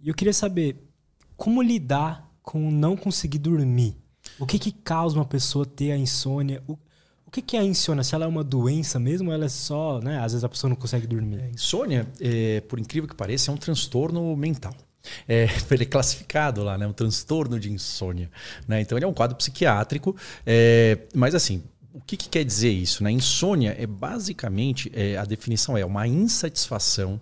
E eu queria saber como lidar com não conseguir dormir. O que, que causa uma pessoa ter a insônia? O, o que, que é a insônia? Se ela é uma doença mesmo, ou ela é só, né? Às vezes a pessoa não consegue dormir. A é, insônia, é, por incrível que pareça, é um transtorno mental. É, ele é classificado lá, né? Um transtorno de insônia. Né? Então ele é um quadro psiquiátrico, é, mas assim, o que, que, quer dizer isso? Né? Insônia é basicamente, é, a definição é uma insatisfação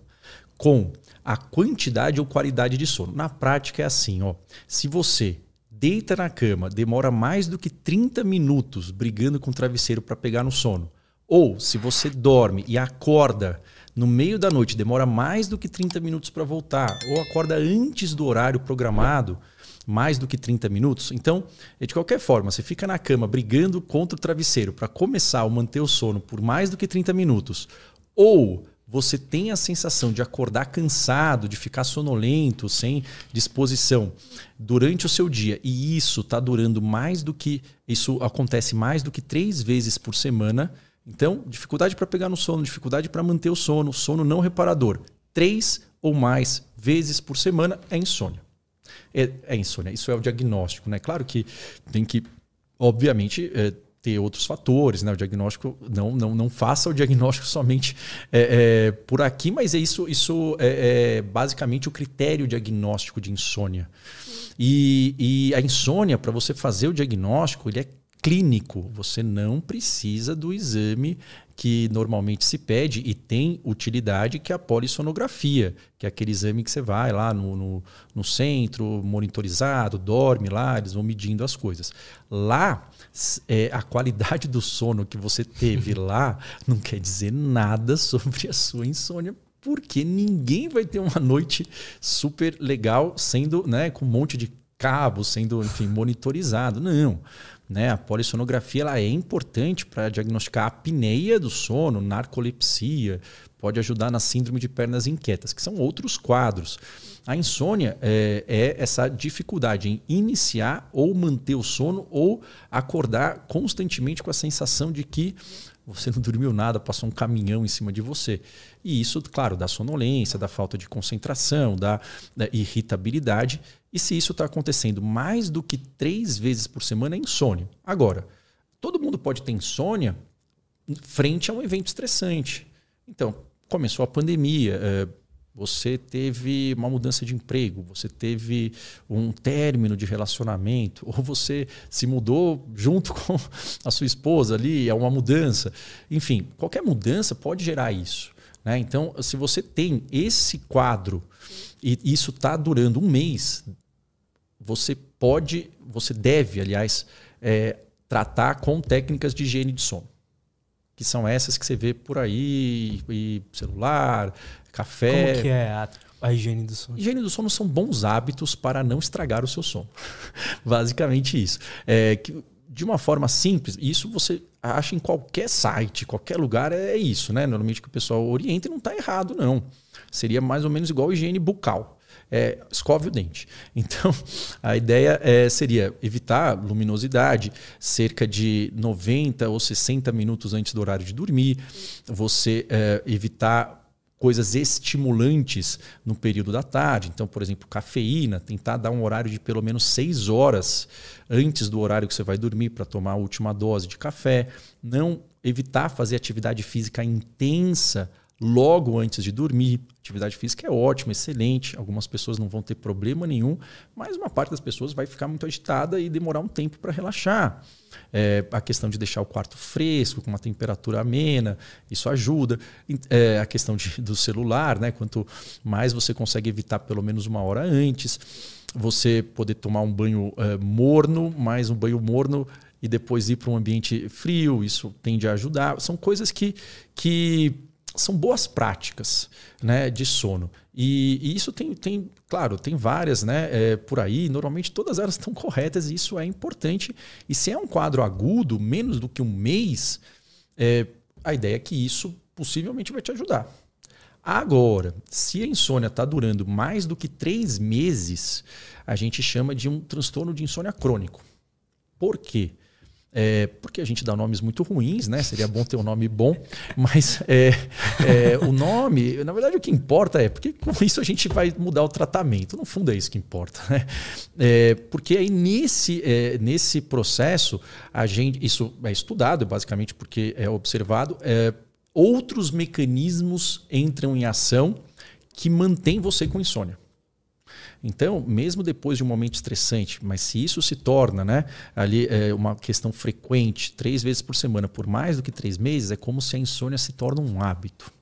com a quantidade ou qualidade de sono. Na prática é assim, ó. Se você deita na cama, demora mais do que 30 minutos brigando com o travesseiro para pegar no sono, ou se você dorme e acorda no meio da noite, demora mais do que 30 minutos para voltar, ou acorda antes do horário programado, mais do que 30 minutos. Então, de qualquer forma, você fica na cama brigando contra o travesseiro para começar ou manter o sono por mais do que 30 minutos, ou você tem a sensação de acordar cansado, de ficar sonolento, sem disposição durante o seu dia, e isso está durando mais do que. Isso acontece mais do que três vezes por semana. Então, dificuldade para pegar no sono, dificuldade para manter o sono, sono não reparador. Três ou mais vezes por semana é insônia. É, é insônia. Isso é o diagnóstico, né? Claro que tem que, obviamente. É, ter outros fatores, né? O diagnóstico não não, não faça o diagnóstico somente é, é, por aqui, mas é isso isso é, é, basicamente o critério diagnóstico de insônia. E, e a insônia para você fazer o diagnóstico ele é clínico. Você não precisa do exame que normalmente se pede e tem utilidade, que é a polissonografia, que é aquele exame que você vai lá no, no, no, centro, monitorizado, dorme lá, eles vão medindo as coisas. Lá, é, a qualidade do sono que você teve lá não quer dizer nada sobre a sua insônia porque ninguém vai ter uma noite super legal sendo, né, com um monte de cabos sendo, enfim, monitorizado. Não. Né? A polissonografia ela é importante para diagnosticar a apneia do sono, narcolepsia, pode ajudar na síndrome de pernas inquietas, que são outros quadros. A insônia é, é, essa dificuldade em iniciar ou manter o sono ou acordar constantemente com a sensação de que você não dormiu nada, passou um caminhão em cima de você. E isso, claro, dá sonolência, dá falta de concentração, dá, dá né, irritabilidade. E se isso está acontecendo mais do que três vezes por semana, é insônia. Agora, todo mundo pode ter insônia frente a um evento estressante. Então, começou a pandemia, é, você teve uma mudança de emprego, você teve um término de relacionamento, ou você se mudou junto com a sua esposa ali, é uma mudança. Enfim, qualquer mudança pode gerar isso. Né? Então, se você tem esse quadro e isso está durando um mês, você pode, você deve, aliás, é, tratar com técnicas de higiene de sono que são essas que você vê por aí, e celular, café. Como que é a, a higiene do sono? Higiene do sono são bons hábitos para não estragar o seu sono. Basicamente isso. É, que, de uma forma simples, isso você acha em qualquer site, qualquer lugar, é, é isso, né? Normalmente que o pessoal orienta e não está errado, não. Seria mais ou menos igual higiene bucal é, escove o dente. Então, a ideia é, seria evitar luminosidade cerca de 90 ou 60 minutos antes do horário de dormir, você é, evitar coisas estimulantes no período da tarde. Então, por exemplo, cafeína, tentar dar um horário de pelo menos 6 horas antes do horário que você vai dormir para tomar a última dose de café. Não evitar fazer atividade física intensa logo antes de dormir. Atividade física é ótima, excelente. Algumas pessoas não vão ter problema nenhum, mas uma parte das pessoas vai ficar muito agitada e demorar um tempo para relaxar. É, a questão de deixar o quarto fresco, com uma temperatura amena, isso ajuda. É, a questão de, do celular, né? Quanto mais você consegue evitar, pelo menos uma hora antes. Você poder tomar um banho é, morno, mais um banho morno e depois ir para um ambiente frio, isso tende a ajudar. São coisas que, que são boas práticas né, de sono. E, e isso tem, tem, claro, tem várias né, é, por aí, normalmente todas elas estão corretas e isso é importante. E se é um quadro agudo, menos do que um mês, é, a ideia é que isso possivelmente vai te ajudar. Agora, se a insônia está durando mais do que três meses, a gente chama de um transtorno de insônia crônico. Por quê? é, porque a gente dá nomes muito ruins, né? Seria bom ter um nome bom, mas é, é, o nome, na verdade, o que importa é porque com isso a gente vai mudar o tratamento. No fundo, é isso que importa, né? É, porque aí nesse, é, nesse processo, a gente, isso é estudado, basicamente, porque é observado, é, outros mecanismos entram em ação que mantém você com insônia. Então, mesmo depois de um momento estressante, mas se isso se torna né, ali é uma questão frequente, três vezes por semana, por mais do que três meses, é como se a insônia se torna um hábito.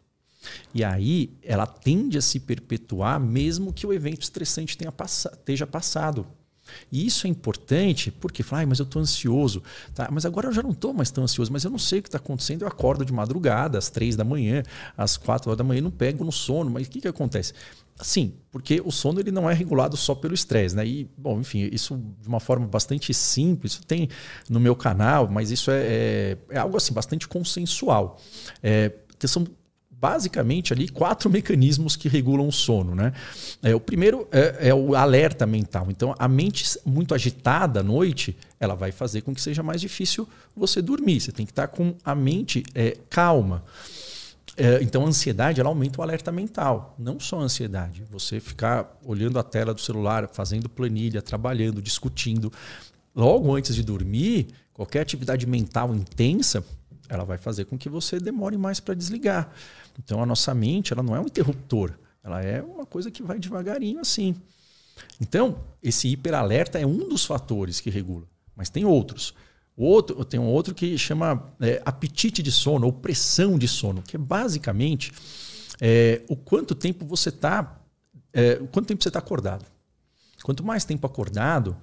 E aí ela tende a se perpetuar mesmo que o evento estressante tenha pass esteja passado. E isso é importante porque fala, ah, mas eu estou ansioso. Tá, mas agora eu já não estou mais tão ansioso, mas eu não sei o que está acontecendo. Eu acordo de madrugada, às três da manhã, às quatro horas da manhã, não pego no sono. Mas o que, que acontece? Sim, porque o sono ele não é regulado só pelo estresse, né? E, bom, enfim, isso de uma forma bastante simples, tem no meu canal, mas isso é, é, é algo assim bastante consensual. É, são basicamente ali quatro mecanismos que regulam o sono. Né? É, o primeiro é, é o alerta mental. Então, a mente muito agitada à noite, ela vai fazer com que seja mais difícil você dormir. Você tem que estar com a mente é, calma. É, então, a ansiedade ela aumenta o alerta mental. Não só a ansiedade. Você ficar olhando a tela do celular, fazendo planilha, trabalhando, discutindo. Logo antes de dormir, qualquer atividade mental intensa ela vai fazer com que você demore mais para desligar. Então a nossa mente, ela não é um interruptor, ela é uma coisa que vai devagarinho assim. Então, esse hiperalerta é um dos fatores que regula, mas tem outros. Outro, tem um outro que chama é, apetite de sono ou pressão de sono, que é basicamente é, o quanto tempo você está é, quanto tempo você está acordado. Quanto mais tempo acordado,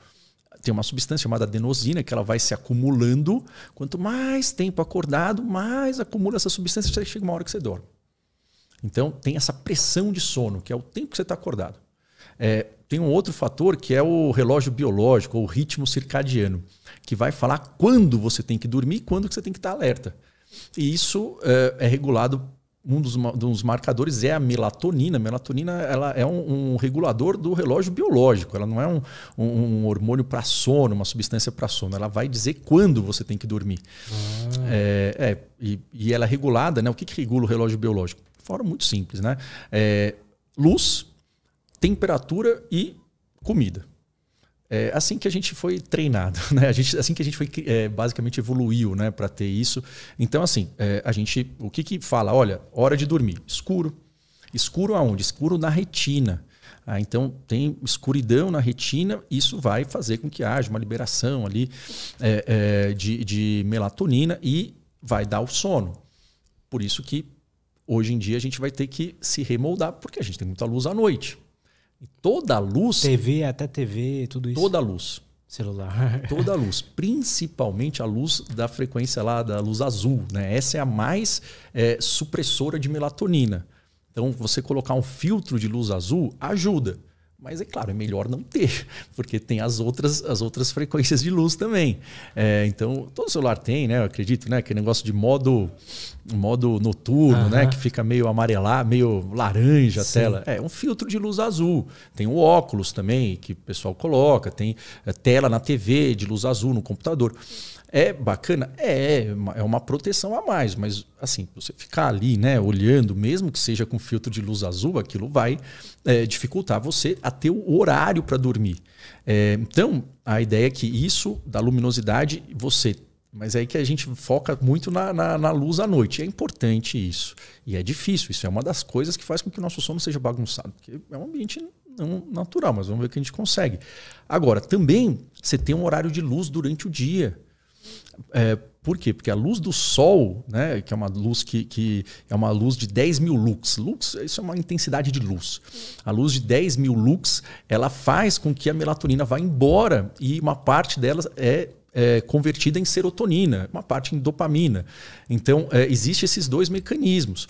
tem uma substância chamada adenosina que ela vai se acumulando. Quanto mais tempo acordado, mais acumula essa substância, chega uma hora que você dorme. Então tem essa pressão de sono, que é o tempo que você está acordado. É, tem um outro fator que é o relógio biológico, ou ritmo circadiano, que vai falar quando você tem que dormir e quando você tem que estar alerta. E isso é, é regulado um dos, dos, marcadores é a melatonina. A melatonina ela é um, um regulador do relógio biológico, ela não é um, um, um hormônio para sono, uma substância para sono. Ela vai dizer quando você tem que dormir. Ah. É, é e, e, ela é regulada, né? O que, que regula o relógio biológico? De forma muito simples, né? É, luz, temperatura e comida. É, assim que a gente foi treinado, né? A gente, assim que a gente foi é, basicamente evoluiu, né, para ter isso. Então, assim, é, a gente, o que que fala? Olha, hora de dormir, escuro. Escuro aonde? Escuro na retina. Ah, então tem escuridão na retina, isso vai fazer com que haja uma liberação ali é, é, de, de melatonina e vai dar o sono. Por isso que hoje em dia a gente vai ter que se remoldar, porque a gente tem muita luz à noite. E toda a luz. TV, até TV, tudo isso. Toda a luz. Celular. toda a luz. Principalmente a luz da frequência lá, da luz azul. Né? Essa é a mais é, supressora de melatonina. Então, você colocar um filtro de luz azul ajuda. Mas é claro, é melhor não ter, porque tem as outras, as outras frequências de luz também. É, então, todo celular tem, né? Eu acredito, né? Aquele negócio de modo, modo noturno, uhum. né? Que fica meio amarelar, meio laranja a Sim. tela. É um filtro de luz azul. Tem o óculos também, que o pessoal coloca, tem é, tela na TV de luz azul no computador. É bacana? É, é uma proteção a mais, mas assim, você ficar ali, né, olhando, mesmo que seja com filtro de luz azul, aquilo vai é, dificultar você a ter o horário para dormir. É, então, a ideia é que isso, da luminosidade, você. Mas é aí que a gente foca muito na, na, na luz à noite. É importante isso. E é difícil, isso é uma das coisas que faz com que o nosso sono seja bagunçado, porque é um ambiente não natural, mas vamos ver o que a gente consegue. Agora, também você tem um horário de luz durante o dia. É, por quê? Porque a luz do sol, né, que é uma luz que, que é uma luz de 10 mil lux. Lux, isso é uma intensidade de luz. A luz de 10 mil lux, ela faz com que a melatonina vá embora e uma parte dela é, é convertida em serotonina, uma parte em dopamina. Então, é, existem esses dois mecanismos.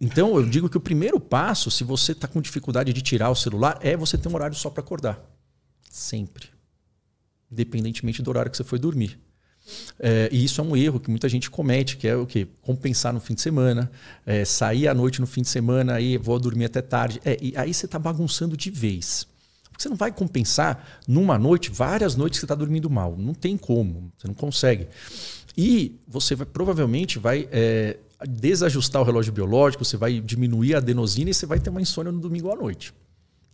Então, eu digo que o primeiro passo, se você está com dificuldade de tirar o celular, é você ter um horário só para acordar. Sempre. Independentemente do horário que você foi dormir. É, e isso é um erro que muita gente comete, que é o que Compensar no fim de semana, é, sair à noite no fim de semana, aí vou dormir até tarde. É, e aí você está bagunçando de vez. Porque você não vai compensar numa noite, várias noites que você está dormindo mal. Não tem como, você não consegue. E você vai, provavelmente vai é, desajustar o relógio biológico, você vai diminuir a adenosina e você vai ter uma insônia no domingo à noite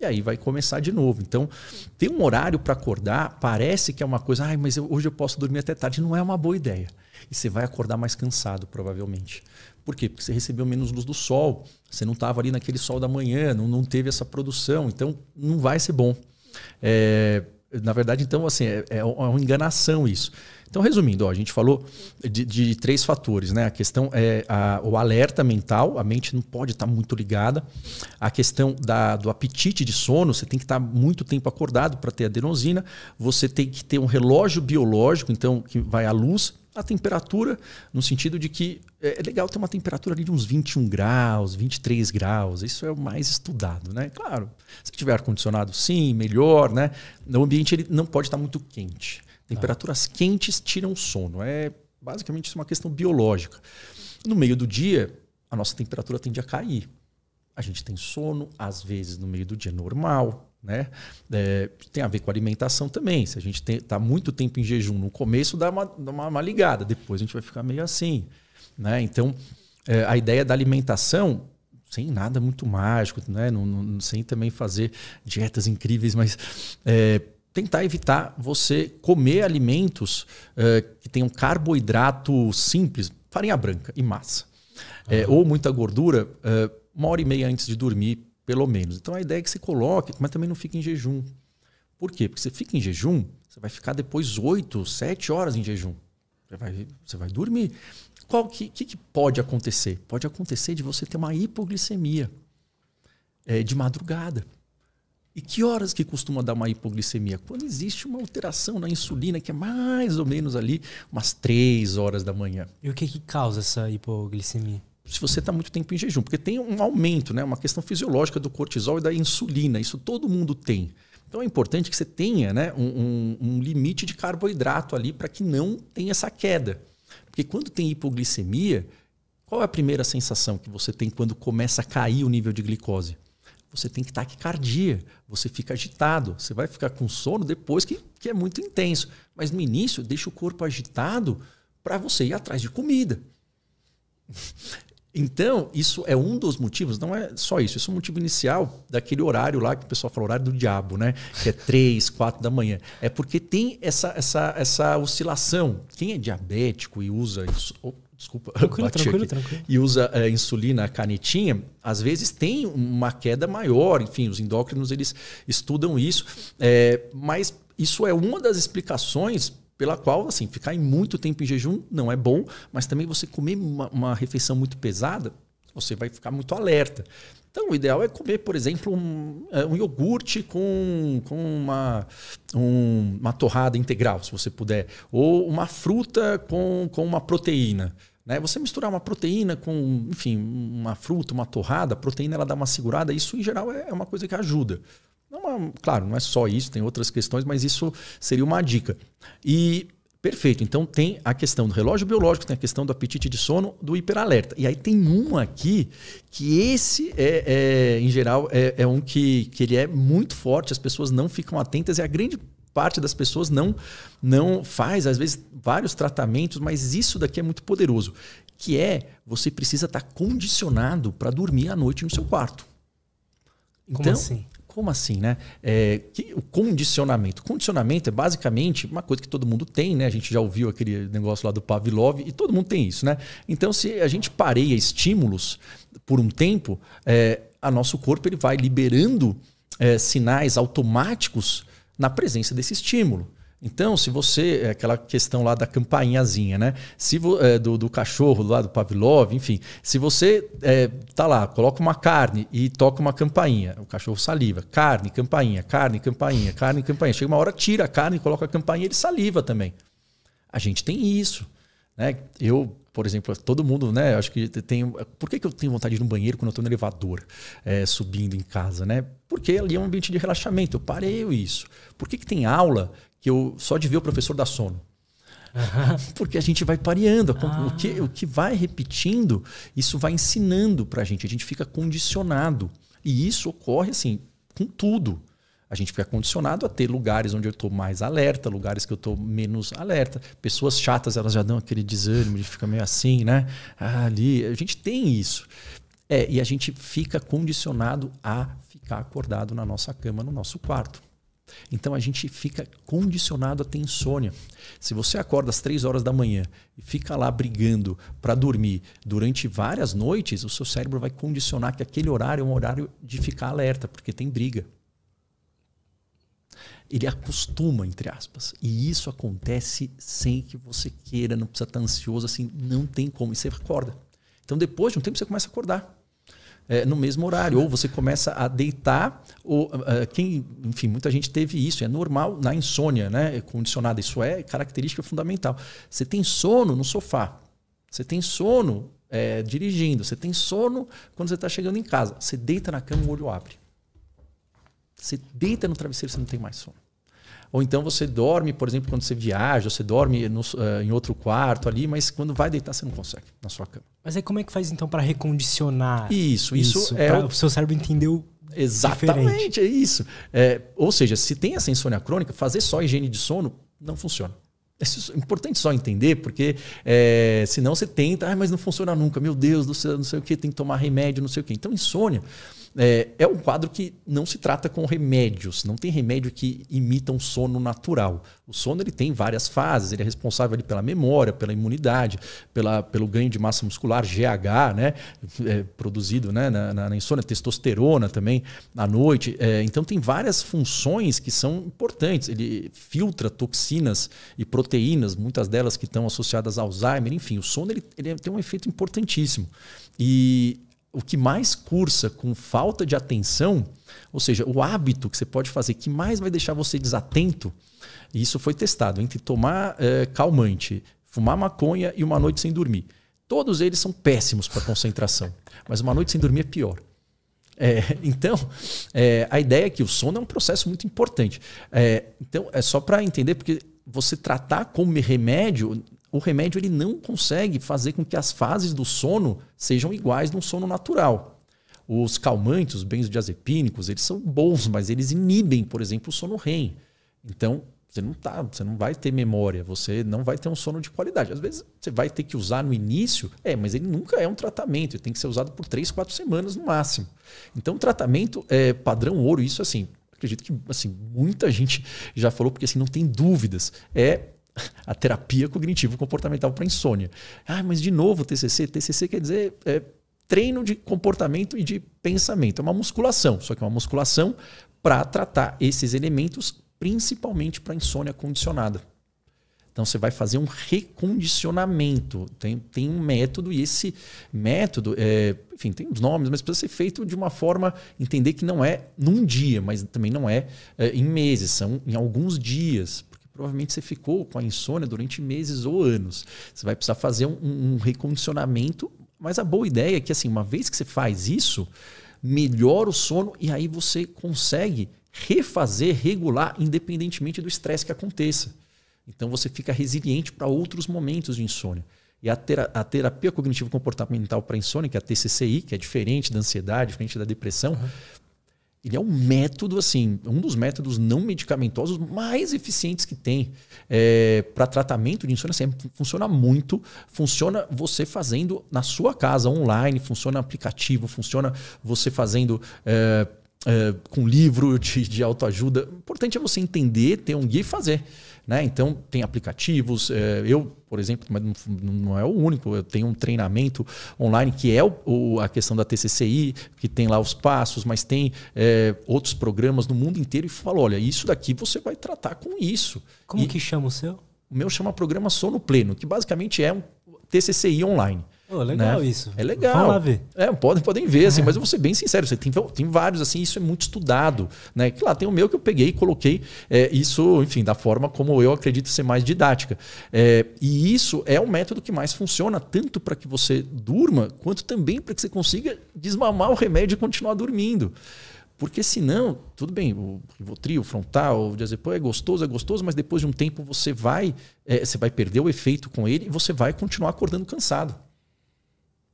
e aí vai começar de novo. Então, ter um horário para acordar parece que é uma coisa, ai, mas eu, hoje eu posso dormir até tarde, não é uma boa ideia. E você vai acordar mais cansado, provavelmente. Por quê? Porque você recebeu menos luz do sol, você não estava ali naquele sol da manhã, não, não teve essa produção, então não vai ser bom. É, na verdade, então, assim, é, é, é uma enganação isso. Então, resumindo, ó, a gente falou de, de, três fatores, né? A questão é a, o alerta mental, a mente não pode estar tá muito ligada. A questão da, do apetite de sono, você tem que estar tá muito tempo acordado para ter adenosina. Você tem que ter um relógio biológico, então, que vai à luz a temperatura, no sentido de que é, é legal ter uma temperatura ali de uns 21 graus, 23 graus, isso é o mais estudado, né? Claro, se tiver ar-condicionado, sim, melhor, né? O ambiente ele não pode estar muito quente. Temperaturas ah. quentes tiram sono, é basicamente isso é uma questão biológica. No meio do dia, a nossa temperatura tende a cair. A gente tem sono, às vezes no meio do dia normal, né? É, tem a ver com alimentação também. Se a gente está muito tempo em jejum no começo, dá uma, uma, uma, ligada, depois a gente vai ficar meio assim. Né? Então, é, a ideia da alimentação, sem nada muito mágico, né? não, não, sem também fazer dietas incríveis, mas é, tentar evitar você comer alimentos é, que tenham carboidrato simples, farinha branca e massa, é, ou muita gordura, é, uma hora e meia antes de dormir pelo menos. Então a ideia é que você coloque, mas também não fique em jejum. Por quê? Porque você fica em jejum, você vai ficar depois 8, 7 horas em jejum. Você vai, você vai dormir. Qual que, que, que pode acontecer? Pode acontecer de você ter uma hipoglicemia é, de madrugada. E que horas que costuma dar uma hipoglicemia? Quando existe uma alteração na insulina, que é mais ou menos ali umas 3 horas da manhã. E o que, que causa essa hipoglicemia? se você está muito tempo em jejum, porque tem um aumento, né? uma questão fisiológica do cortisol e da insulina, isso todo mundo tem. Então é importante que você tenha né, um, um, um limite de carboidrato ali para que não tenha essa queda. Porque quando tem hipoglicemia, qual é a primeira sensação que você tem quando começa a cair o nível de glicose? Você tem que taquicardia, você fica agitado, você vai ficar com sono depois que, que é muito intenso. Mas no início, deixa o corpo agitado para você ir atrás de comida. Então, isso é um dos motivos, não é só isso, isso é um motivo inicial daquele horário lá que o pessoal fala horário do diabo, né? Que é 3, 4 da manhã. É porque tem essa, essa, essa oscilação. Quem é diabético e usa isso. Oh, desculpa, tranquilo, tranquilo, aqui, tranquilo. E usa é, insulina, a canetinha, às vezes tem uma queda maior. Enfim, os endócrinos eles estudam isso, é, mas isso é uma das explicações pela qual, assim, ficar em muito tempo em jejum não é bom, mas também você comer uma, uma refeição muito pesada, você vai ficar muito alerta. Então, o ideal é comer, por exemplo, um, é, um iogurte com, com uma, um, uma torrada integral, se você puder, ou uma fruta com, com uma proteína. Né? Você misturar uma proteína com, enfim, uma fruta, uma torrada, a proteína ela dá uma segurada, isso em geral é, é uma coisa que ajuda. Não, é claro, não é só isso, tem outras questões, mas isso seria uma dica. E perfeito, então tem a questão do relógio biológico, tem a questão do apetite de sono, do hiperalerta. E aí tem um aqui que esse é, é em geral é, é, um que, que ele é muito forte, as pessoas não ficam atentas e a grande parte das pessoas não não faz às vezes vários tratamentos, mas isso daqui é muito poderoso, que é você precisa estar condicionado para dormir à noite no seu quarto. Então, Como assim? como assim, né? É, que, o condicionamento. Condicionamento é basicamente uma coisa que todo mundo tem, né? A gente já ouviu aquele negócio lá do Pavlov e todo mundo tem isso, né? Então, se a gente pareia estímulos por um tempo, é, a nosso corpo ele vai liberando é, sinais automáticos na presença desse estímulo. Então, se você. É aquela questão lá da campainhazinha, né? Se vo, é, do, do, cachorro lá do Pavlov, enfim. Se você é, tá lá, coloca uma carne e toca uma campainha, o cachorro saliva. Carne, campainha, carne, campainha, carne, campainha. Chega uma hora, tira a carne, coloca a campainha ele saliva também. A gente tem isso. Né? Eu, por exemplo, todo mundo, né? Acho que tem. Por que, que eu tenho vontade de ir no banheiro quando eu estou no elevador, é, subindo em casa, né? Porque ali é um ambiente de relaxamento. Eu parei isso. Por que, que tem aula que eu só de ver o professor dá sono. Porque a gente vai pareando, ah. o, que, ah. o que vai repetindo, isso vai ensinando para a gente, a gente fica condicionado. E isso ocorre assim com tudo. A gente fica condicionado a ter lugares onde eu estou mais alerta, lugares que eu estou menos alerta. Pessoas chatas, elas já dão aquele desânimo, de fica meio assim, né? Ah, ali, a gente tem isso. É, e a gente fica condicionado a ficar acordado na nossa cama, no nosso quarto. Então a gente fica condicionado a ter insônia. Se você acorda às 3 horas da manhã e fica lá brigando para dormir durante várias noites, o seu cérebro vai condicionar que aquele horário é um horário de ficar alerta, porque tem briga. Ele acostuma, entre aspas. E isso acontece sem que você queira, não precisa estar ansioso, assim, não tem como. E você acorda. Então depois de um tempo você começa a acordar é, no mesmo horário. Ou você começa a deitar, ou ah, ah, quem, enfim, muita gente teve isso. É normal na insônia, né? É condicionada, isso é característica fundamental. Você tem sono no sofá. Você tem sono é, dirigindo, você tem sono quando você está chegando em casa. Você deita na cama, o olho abre. Você deita no travesseiro, você não tem mais sono. Ou então você dorme, por exemplo, quando você viaja, você dorme no, uh, em outro quarto ali, mas quando vai deitar você não consegue na sua cama. Mas aí como é que faz então para recondicionar? Isso, isso, isso é o seu cérebro entendeu Exatamente, diferente. é isso. É, ou seja, se tem essa insônia crônica, fazer só higiene de sono não funciona. É importante só entender, porque é, senão você tenta, ah, mas não funciona nunca, meu Deus do céu, não sei o que, tem que tomar remédio, não sei o que. Então, insônia é, é, um quadro que não se trata com remédios, não tem remédio que imita um sono natural. O sono ele tem várias fases, ele é responsável ali, pela memória, pela imunidade, pela, pelo ganho de massa muscular, GH, né, é, produzido né, na, na, na, insônia, testosterona também à noite. É, então tem várias funções que são importantes. Ele filtra toxinas e proteínas, muitas delas que estão associadas a Alzheimer, enfim, o sono ele, ele tem um efeito importantíssimo. E o que mais cursa com falta de atenção, ou seja, o hábito que você pode fazer que mais vai deixar você desatento, e isso foi testado entre tomar é, calmante, fumar maconha e uma noite sem dormir. Todos eles são péssimos para concentração, mas uma noite sem dormir é pior. É, então, é, a ideia é que o sono é um processo muito importante. É, então, é só para entender, porque você tratar como remédio o remédio ele não consegue fazer com que as fases do sono sejam iguais no sono natural. Os calmantes, os benzodiazepínicos, eles são bons, mas eles inibem, por exemplo, o sono REM. Então, você não tá, você não vai ter memória, você não vai ter um sono de qualidade. Às vezes você vai ter que usar no início, é, mas ele nunca é um tratamento, ele tem que ser usado por três, quatro semanas no máximo. Então, tratamento é padrão ouro, isso assim, acredito que assim, muita gente já falou, porque assim, não tem dúvidas. É a terapia cognitivo-comportamental para insônia. Ah, mas de novo, TCC. TCC quer dizer é, treino de comportamento e de pensamento. É uma musculação, só que é uma musculação para tratar esses elementos, principalmente para insônia condicionada. Então você vai fazer um recondicionamento. Tem, tem um método, e esse método, é, enfim, tem os nomes, mas precisa ser feito de uma forma, entender que não é num dia, mas também não é, é em meses, são em alguns dias provavelmente você ficou com a insônia durante meses ou anos. Você vai precisar fazer um, um, recondicionamento, mas a boa ideia é que, assim, uma vez que você faz isso, melhora o sono e aí você consegue refazer, regular, independentemente do estresse que aconteça. Então você fica resiliente para outros momentos de insônia. E a, ter a terapia cognitivo comportamental para insônia, que é a TCCI, que é diferente da ansiedade, diferente da depressão, uhum ele é um método, assim, um dos métodos não medicamentosos mais eficientes que tem é, eh, para tratamento de insônia. Assim, é, funciona muito, funciona você fazendo na sua casa, online, funciona aplicativo, funciona você fazendo. É, é, com livro de, de autoajuda. O importante é você entender, ter um guia e fazer. Né? Então, tem aplicativos. É, eu, por exemplo, mas não é o único, eu tenho um treinamento online que é o, a questão da TCCI, que tem lá os passos, mas tem é, outros programas no mundo inteiro e falo, olha, isso daqui você vai tratar com isso. Como e que chama o seu? O meu chama Programa Sono Pleno, que basicamente é um TCCI online. Oh, legal né? isso. É legal. Vamos lá ver. É, podem, podem ver, assim, é. mas eu vou ser bem sincero. Você tem, tem vários, assim, isso é muito estudado. Né? Claro, tem o meu que eu peguei e coloquei é, isso, enfim, da forma como eu acredito ser mais didática. É, e isso é o método que mais funciona, tanto para que você durma, quanto também para que você consiga desmamar o remédio e continuar dormindo. Porque senão, tudo bem, o rivotrio, o frontal, o diazepam é gostoso, é gostoso, mas depois de um tempo você vai, é, você vai perder o efeito com ele e você vai continuar acordando cansado.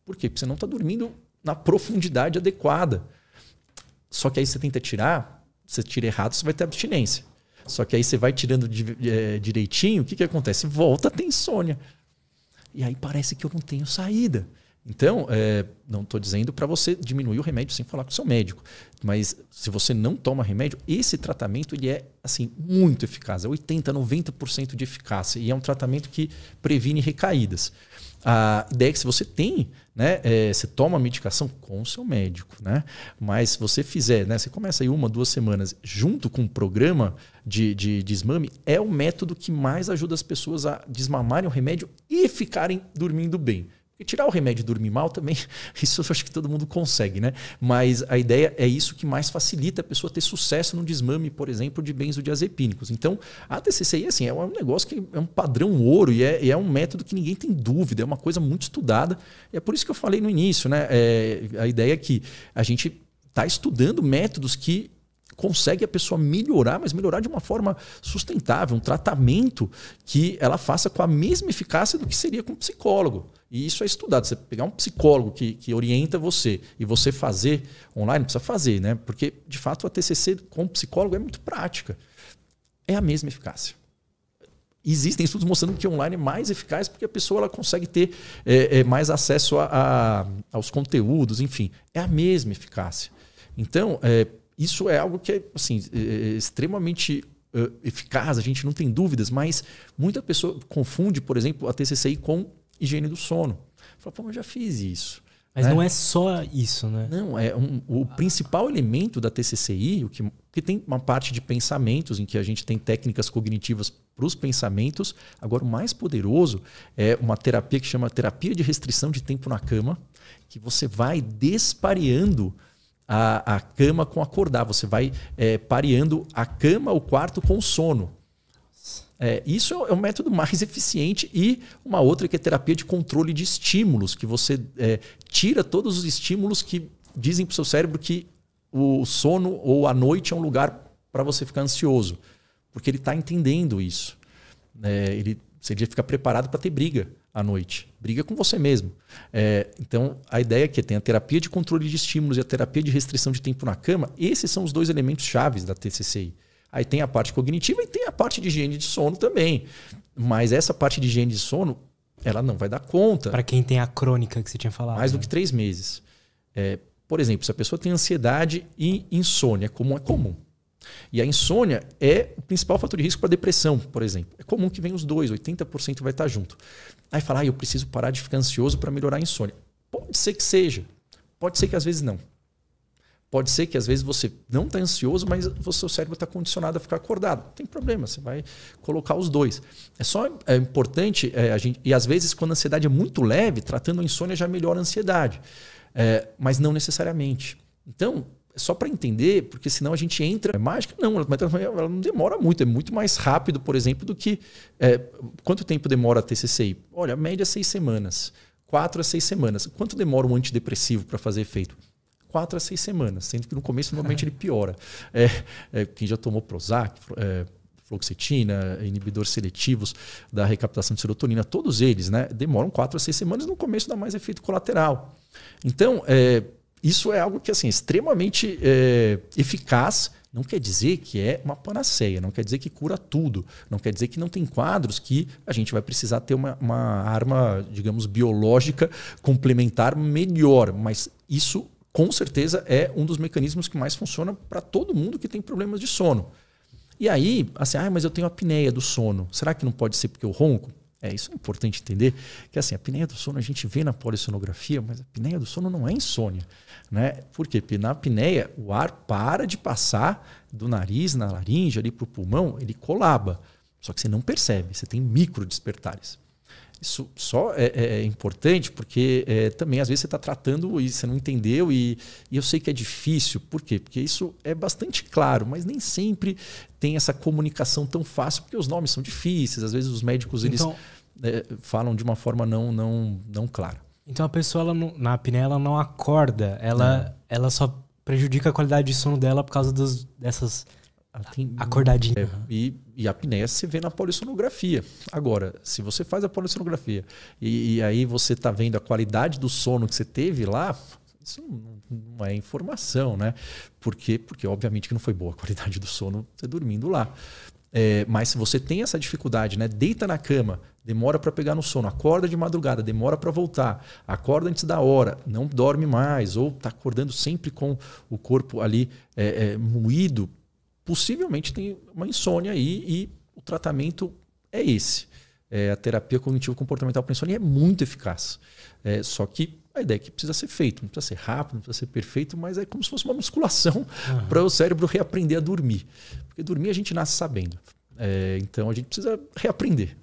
Por quê? Porque você não está dormindo na profundidade adequada. Só que aí você tenta tirar, você tira errado, você vai ter abstinência. Só que aí você vai tirando eh, direitinho, o que, que acontece? Volta a insônia. E aí parece que eu não tenho saída. Então, é, não estou dizendo para você diminuir o remédio sem falar com o seu médico. Mas se você não toma remédio, esse tratamento ele é assim muito eficaz. É 80%, 90% de eficácia. E é um tratamento que previne recaídas. A ideia é que se você tem, né, é, você toma a medicação com o seu médico, né? Mas se você fizer, né, você começa aí uma, duas semanas junto com o um programa de, de, desmame, é o método que mais ajuda as pessoas a desmamarem o remédio e ficarem dormindo bem. Porque tirar o remédio e dormir mal também, isso eu acho que todo mundo consegue, né? Mas a ideia é isso que mais facilita a pessoa ter sucesso no desmame, por exemplo, de benzodiazepínicos. Então, a TCCI assim, é um negócio que é um padrão ouro e é, e é um método que ninguém tem dúvida, é uma coisa muito estudada. E é por isso que eu falei no início, né? É, a ideia é que a gente está estudando métodos que consegue a pessoa melhorar, mas melhorar de uma forma sustentável, um tratamento que ela faça com a mesma eficácia do que seria com um psicólogo. E isso é estudado. Você pegar um psicólogo que, que orienta você e você fazer online, precisa fazer, né? Porque, de fato, a TCC com psicólogo é muito prática. É a mesma eficácia existem estudos mostrando que online é mais eficaz porque a pessoa ela consegue ter é, é, mais acesso a, a, aos conteúdos, enfim. É a mesma eficácia. Então, é, isso é algo que é, assim, é, é, é extremamente uh, eficaz, a gente não tem dúvidas, mas muita pessoa confunde, por exemplo, a TCCI com higiene do sono. Fala, pô, mas já fiz isso. Mas né? não é só isso, né? Não, é um, o principal elemento da TCCI, o que, que tem uma parte de pensamentos, em que a gente tem técnicas cognitivas para os pensamentos. Agora, o mais poderoso é uma terapia que chama terapia de restrição de tempo na cama, que você vai despareando a, a cama com acordar. Você vai é, pareando a cama, o quarto com o sono. É, isso é, é o método mais eficiente e uma outra que é terapia de controle de estímulos, que você é, tira todos os estímulos que dizem para o seu cérebro que o sono ou a noite é um lugar para você ficar ansioso, porque ele está entendendo isso. É, ele, ele fica preparado para ter briga à noite. Briga com você mesmo. É, então, a ideia é que tem a terapia de controle de estímulos e a terapia de restrição de tempo na cama. Esses são os dois elementos chaves da TCCI. Aí tem a parte cognitiva e tem a parte de higiene de sono também. Mas essa parte de higiene de sono, ela não vai dar conta. Para quem tem a crônica que você tinha falado. Mais né? do que três meses. É, por exemplo, se a pessoa tem ansiedade e insônia, como é comum, e a insônia é o principal fator de risco para depressão, por exemplo. É comum que venham os dois, 80% vai estar junto. Aí fala, ah, eu preciso parar de ficar ansioso para melhorar a insônia. Pode ser que seja, pode ser que às vezes não. Pode ser que às vezes você não está ansioso, mas o seu cérebro está condicionado a ficar acordado. Não tem problema, você vai colocar os dois. É só é importante é, a gente. E às vezes, quando a ansiedade é muito leve, tratando a insônia já melhora a ansiedade. É, mas não necessariamente. Então, é só para entender, porque senão a gente entra. É mágica? Não, ela não demora muito, é muito mais rápido, por exemplo, do que. É, quanto tempo demora a TCCI? Olha, média é seis semanas. Quatro a seis semanas. Quanto demora um antidepressivo para fazer efeito? Quatro a seis semanas, sendo que no começo normalmente ele piora. É, é, quem já tomou Prozac, é, fluoxetina, inibidores seletivos da recaptação de serotonina, todos eles né, demoram quatro a seis semanas, no começo dá mais efeito colateral. Então, é, isso é algo que assim extremamente é, eficaz. Não quer dizer que é uma panaceia, não quer dizer que cura tudo, não quer dizer que não tem quadros que a gente vai precisar ter uma, uma arma, digamos, biológica complementar melhor, mas isso com certeza é um dos mecanismos que mais funciona para todo mundo que tem problemas de sono. E aí, assim, ah, mas eu tenho apneia do sono. Será que não pode ser porque eu ronco? É, isso é importante entender, que assim, a apneia do sono a gente vê na polissonografia, mas a apneia do sono não é insônia, né? Porque na apneia o ar para de passar do nariz, na laringe, ali para o pulmão, ele colaba. Só que você não percebe, você tem micro despertares. Isso só é, é, é importante porque é, também às vezes você está tratando e você não entendeu, e, e eu sei que é difícil, por quê? Porque isso é bastante claro, mas nem sempre tem essa comunicação tão fácil, porque os nomes são difíceis, às vezes os médicos eles. Então, é, falam de uma forma não, não, não clara. Então a pessoa, não, na apneia, ela não acorda, ela, é. ela só prejudica a qualidade de sono dela por causa dos, dessas acordadinhas. É, e, e a apneia se vê na polissonografia. Agora, se você faz a polissonografia e, e aí você está vendo a qualidade do sono que você teve lá, isso não é informação, né? Por quê? Porque obviamente que não foi boa a qualidade do sono você dormindo lá. É, mas se você tem essa dificuldade, né? Deita na cama, demora para pegar no sono, acorda de madrugada, demora para voltar, acorda antes da hora, não dorme mais, ou está acordando sempre com o corpo ali é, é, moído, possivelmente tem uma insônia aí e o tratamento é esse. É, a terapia cognitivo-comportamental para insônia é muito eficaz. É, só que a ideia é que precisa ser feito, não precisa ser rápido, não precisa ser perfeito, mas é como se fosse uma musculação uhum. para o cérebro reaprender a dormir. Porque dormir a gente nasce sabendo. É, então a gente precisa reaprender.